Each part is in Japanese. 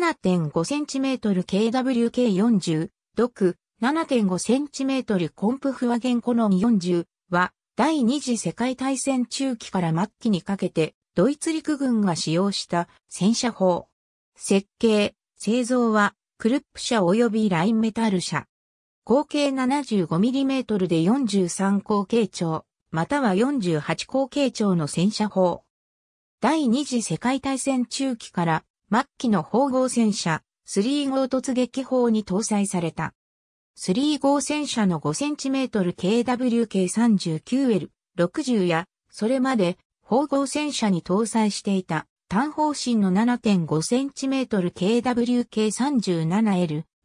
7.5cm KWK40、独、7.5cm コンプフワゲンコノン40は、第二次世界大戦中期から末期にかけて、ドイツ陸軍が使用した戦車砲。設計、製造は、クルップ社及びラインメタル社。合計 75mm で43口径長、または48口径長の戦車砲。第二次世界大戦中期から末期の砲号戦車、3号突撃砲に搭載された。3号戦車の 5cm KWK39L60 や、それまで砲号戦車に搭載していた単方針の 7.5cm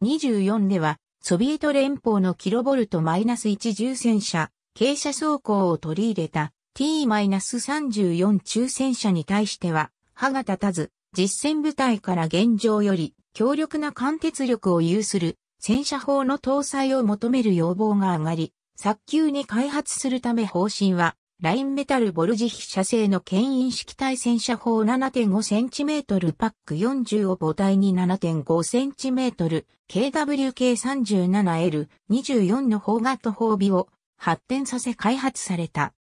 KWK37L24 では、ソビエト連邦のキロボルト1重戦車、傾斜走行を取り入れた T-34 中戦車に対しては、歯が立たず、実戦部隊から現状より強力な貫徹力を有する戦車砲の搭載を求める要望が上がり、早急に開発するため方針は、ラインメタルボルジヒ社製の牽引式対戦車砲 7.5cm パック40を母体に 7.5cm KWK37L24 の砲型砲尾を発展させ開発された。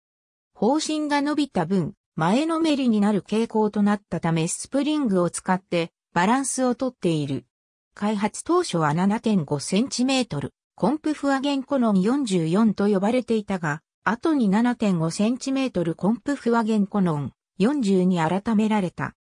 方針が伸びた分、前のめりになる傾向となったためスプリングを使ってバランスをとっている。開発当初は 7.5cm、コンプフアゲンコノン44と呼ばれていたが、後に 7.5cm コンプフアゲンコノン40に改められた。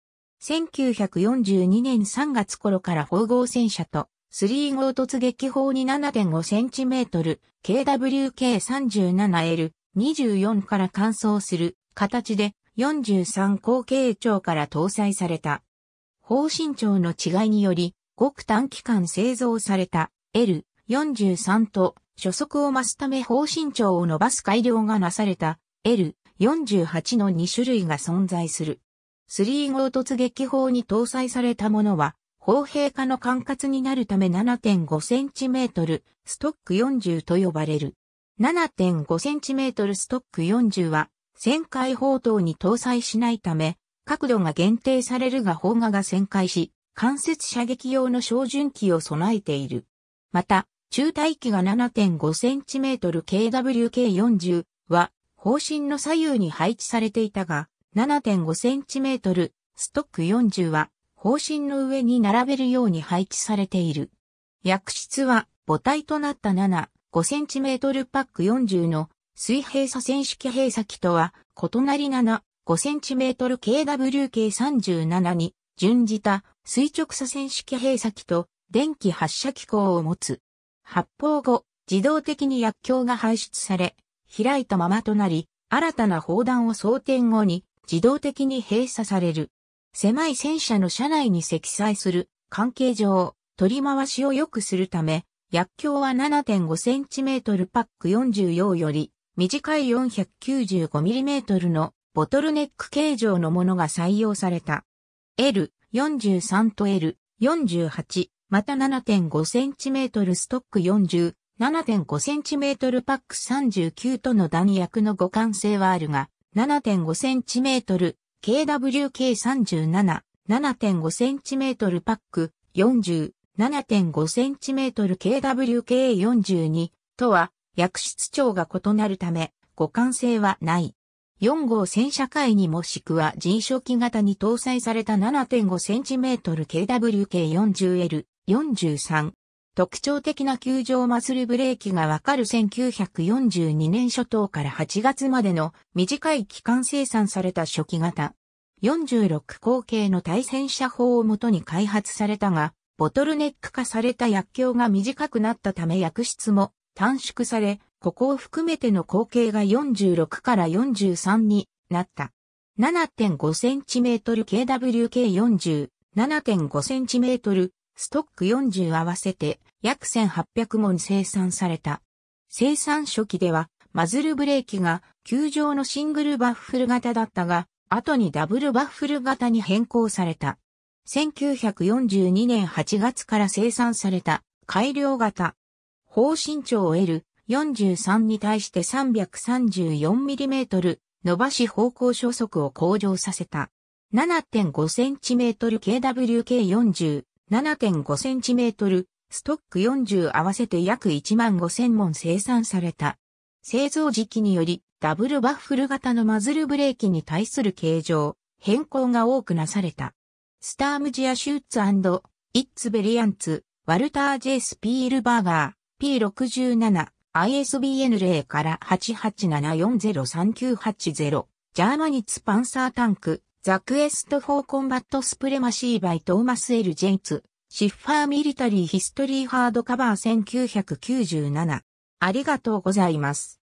1942年3月頃から縫合戦車と3号突撃砲に 7.5cm KWK37L24 から換装する形で43口径長から搭載された。方針長の違いにより、ごく短期間製造された L43 と初速を増すため方針長を伸ばす改良がなされた L48 の2種類が存在する。3号突撃砲に搭載されたものは、砲兵化の管轄になるため7.5センチメートル、ストック40と呼ばれる。7.5センチメートルストック40は、旋回砲塔に搭載しないため、角度が限定されるが砲画が旋回し、間接射撃用の照準機を備えている。また、中大機が 7.5cm KWK40 は、方針の左右に配置されていたが、7.5cm ストック40は、方針の上に並べるように配置されている。薬室は母体となった7、5cm パック40の水平左線式閉鎖機とは異なり7、5cm kW k 37に準じた垂直左線式閉鎖機と電気発射機構を持つ。発砲後、自動的に薬莢が排出され、開いたままとなり、新たな砲弾を装填後に自動的に閉鎖される。狭い戦車の車内に積載する関係上、取り回しを良くするため、薬莢は 7.5cm パック40用より短い 495mm のボトルネック形状のものが採用された。L43 と L48 また 7.5cm ストック40、7.5cm パック39との弾薬の互換性はあるが、7.5cm、KWK37、7.5cm パック40、7.5cm KWK42 とは薬室長が異なるため、互換性はない。4号戦車会にもしくは人初期型に搭載された 7.5cm KWK40L43。特徴的な球状マスルブレーキがわかる1942年初頭から8月までの短い期間生産された初期型。46口径の対戦車砲をもとに開発されたが、ボトルネック化された薬莢が短くなったため薬室も短縮され、ここを含めての口径が46から43になった。7.5cm KWK40、7.5cm ストック40合わせて約1800門生産された。生産初期ではマズルブレーキが球状のシングルバッフル型だったが、後にダブルバッフル型に変更された。1942年8月から生産された改良型方身長を L43 に対して 334mm 伸ばし方向初速を向上させた。7.5cm KWK40.7.5cm ストック40合わせて約1万5000本生産された。製造時期によりダブルバッフル型のマズルブレーキに対する形状、変更が多くなされた。スタームジア・シューツイッツ・ベリアンツ、ワルター・ジェイス・ピールバーガー、P67、ISBN 0から887403980、ジャーマニッツパンサータンク、ザクエスト・フォー・コンバット・スプレマシー・バイ・トーマス・エル・ジェイツ、シッファー・ミリタリー・ヒストリー・ハードカバー1997。ありがとうございます。